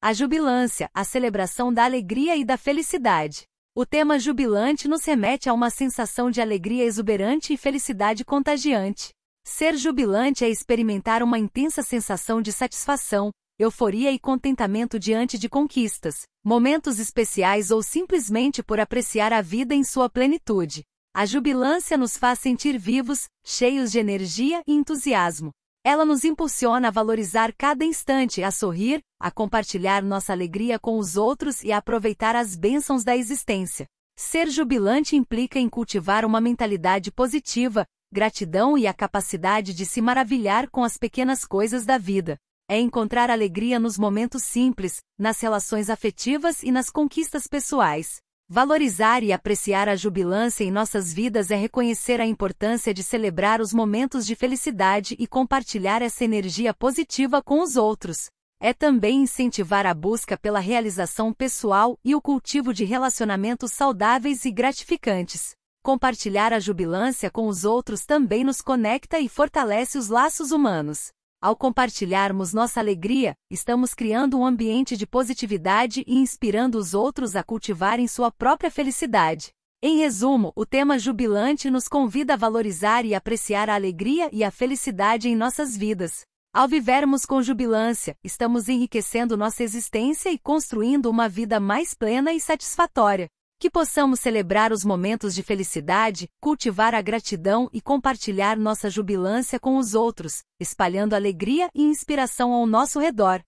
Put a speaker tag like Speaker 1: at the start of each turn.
Speaker 1: A jubilância, a celebração da alegria e da felicidade. O tema jubilante nos remete a uma sensação de alegria exuberante e felicidade contagiante. Ser jubilante é experimentar uma intensa sensação de satisfação, euforia e contentamento diante de conquistas, momentos especiais ou simplesmente por apreciar a vida em sua plenitude. A jubilância nos faz sentir vivos, cheios de energia e entusiasmo, ela nos impulsiona a valorizar cada instante, a sorrir, a compartilhar nossa alegria com os outros e a aproveitar as bênçãos da existência. Ser jubilante implica em cultivar uma mentalidade positiva, gratidão e a capacidade de se maravilhar com as pequenas coisas da vida. É encontrar alegria nos momentos simples, nas relações afetivas e nas conquistas pessoais. Valorizar e apreciar a jubilância em nossas vidas é reconhecer a importância de celebrar os momentos de felicidade e compartilhar essa energia positiva com os outros. É também incentivar a busca pela realização pessoal e o cultivo de relacionamentos saudáveis e gratificantes. Compartilhar a jubilância com os outros também nos conecta e fortalece os laços humanos. Ao compartilharmos nossa alegria, estamos criando um ambiente de positividade e inspirando os outros a cultivarem sua própria felicidade. Em resumo, o tema jubilante nos convida a valorizar e apreciar a alegria e a felicidade em nossas vidas. Ao vivermos com jubilância, estamos enriquecendo nossa existência e construindo uma vida mais plena e satisfatória. Que possamos celebrar os momentos de felicidade, cultivar a gratidão e compartilhar nossa jubilância com os outros, espalhando alegria e inspiração ao nosso redor.